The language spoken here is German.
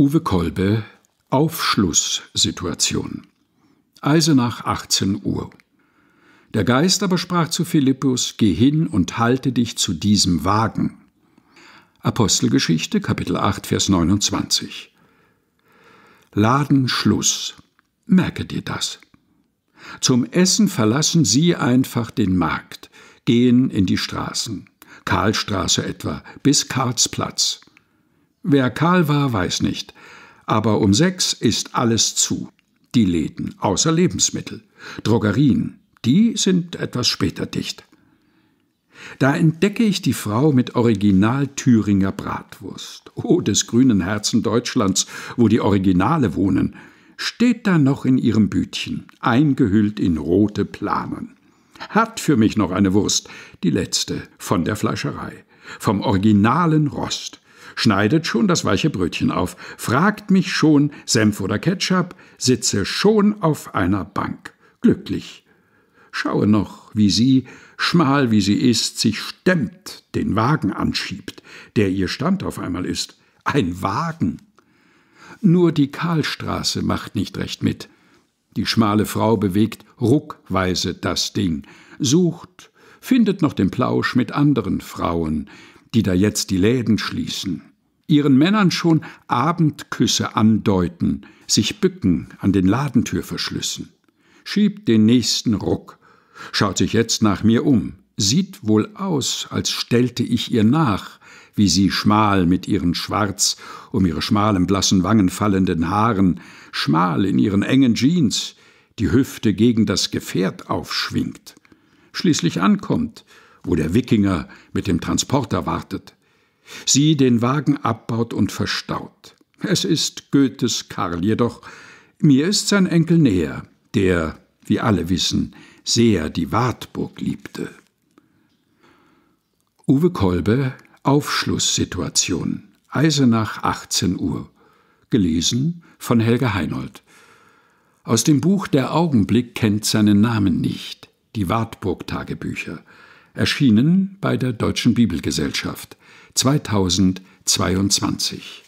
Uwe Kolbe Aufschlusssituation Eisenach 18 Uhr Der Geist aber sprach zu Philippus Geh hin und halte dich zu diesem Wagen Apostelgeschichte Kapitel 8 Vers 29 Ladenschluss Merke dir das zum Essen verlassen sie einfach den Markt, gehen in die Straßen, Karlstraße etwa, bis Karlsplatz. Wer kahl war, weiß nicht. Aber um sechs ist alles zu. Die Läden, außer Lebensmittel. Drogerien, die sind etwas später dicht. Da entdecke ich die Frau mit Original Thüringer Bratwurst. Oh, des grünen Herzen Deutschlands, wo die Originale wohnen, steht da noch in ihrem Bütchen, eingehüllt in rote Planen. Hat für mich noch eine Wurst, die letzte von der Fleischerei, vom originalen Rost schneidet schon das weiche Brötchen auf, fragt mich schon Senf oder Ketchup, sitze schon auf einer Bank, glücklich. Schaue noch, wie sie, schmal wie sie ist, sich stemmt, den Wagen anschiebt, der ihr Stand auf einmal ist. Ein Wagen! Nur die Karlstraße macht nicht recht mit. Die schmale Frau bewegt ruckweise das Ding, sucht, findet noch den Plausch mit anderen Frauen, die da jetzt die Läden schließen, ihren Männern schon Abendküsse andeuten, sich bücken an den Ladentürverschlüssen. Schiebt den nächsten Ruck, schaut sich jetzt nach mir um, sieht wohl aus, als stellte ich ihr nach, wie sie schmal mit ihren schwarz um ihre schmalen blassen Wangen fallenden Haaren, schmal in ihren engen Jeans, die Hüfte gegen das Gefährt aufschwingt, schließlich ankommt, wo der Wikinger mit dem Transporter wartet. Sie den Wagen abbaut und verstaut. Es ist Goethes Karl, jedoch mir ist sein Enkel näher, der, wie alle wissen, sehr die Wartburg liebte. Uwe Kolbe, Aufschlusssituation, Eisenach 18 Uhr. Gelesen von Helge Heinold. Aus dem Buch Der Augenblick kennt seinen Namen nicht, die Wartburg-Tagebücher erschienen bei der Deutschen Bibelgesellschaft 2022.